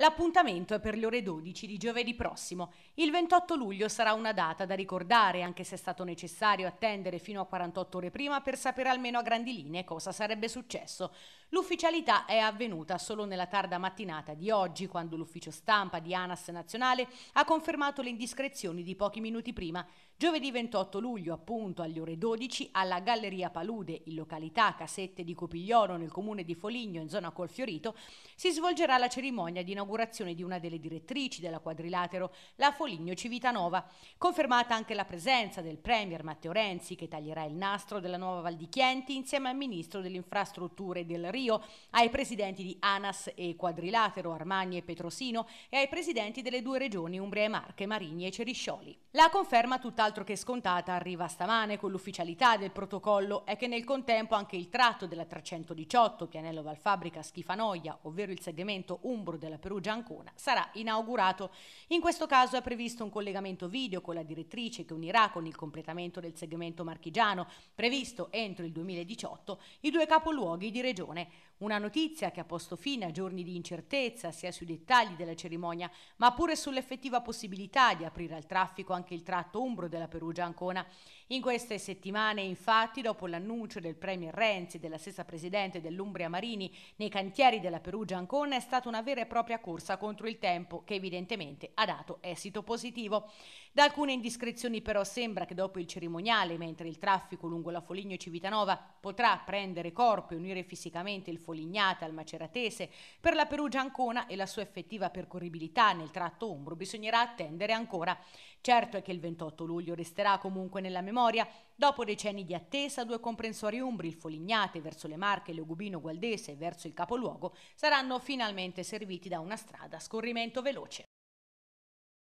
L'appuntamento è per le ore 12 di giovedì prossimo. Il 28 luglio sarà una data da ricordare, anche se è stato necessario attendere fino a 48 ore prima per sapere almeno a grandi linee cosa sarebbe successo. L'ufficialità è avvenuta solo nella tarda mattinata di oggi, quando l'ufficio stampa di ANAS Nazionale ha confermato le indiscrezioni di pochi minuti prima. Giovedì 28 luglio, appunto, alle ore 12, alla Galleria Palude, in località Casette di Copigliolo, nel comune di Foligno, in zona Colfiorito, si svolgerà la cerimonia di inaugurazione l'inaugurazione di una delle direttrici della Quadrilatero, la Foligno Civitanova. Confermata anche la presenza del Premier Matteo Renzi, che taglierà il nastro della nuova Val di Chienti insieme al Ministro delle Infrastrutture del Rio, ai presidenti di ANAS e Quadrilatero, Armagni e Petrosino e ai presidenti delle due regioni Umbria e Marche, Marini e Ceriscioli. La conferma tutt'altro che scontata arriva stamane con l'ufficialità del protocollo è che nel contempo anche il tratto della 318 Pianello Valfabbrica Schifanoia, ovvero il segmento umbro della Perugia Perugia-Ancona sarà inaugurato. In questo caso è previsto un collegamento video con la direttrice che unirà con il completamento del segmento marchigiano, previsto entro il 2018, i due capoluoghi di regione. Una notizia che ha posto fine a giorni di incertezza sia sui dettagli della cerimonia, ma pure sull'effettiva possibilità di aprire al traffico anche il tratto umbro della Perugia-Ancona. In queste settimane, infatti, dopo l'annuncio del Premier Renzi e della stessa Presidente dell'Umbria Marini nei cantieri della Perugia-Ancona, è stata una vera e propria corsa contro il tempo che evidentemente ha dato esito positivo. Da alcune indiscrezioni però sembra che dopo il cerimoniale, mentre il traffico lungo la Foligno Civitanova potrà prendere corpo e unire fisicamente il Folignate al Maceratese, per la Perugia Ancona e la sua effettiva percorribilità nel tratto Umbro bisognerà attendere ancora. Certo è che il 28 luglio resterà comunque nella memoria. Dopo decenni di attesa, due comprensori umbri, il Folignate verso le Marche e l'Ugubino Gualdese verso il capoluogo, saranno finalmente serviti da una strada a scorrimento veloce.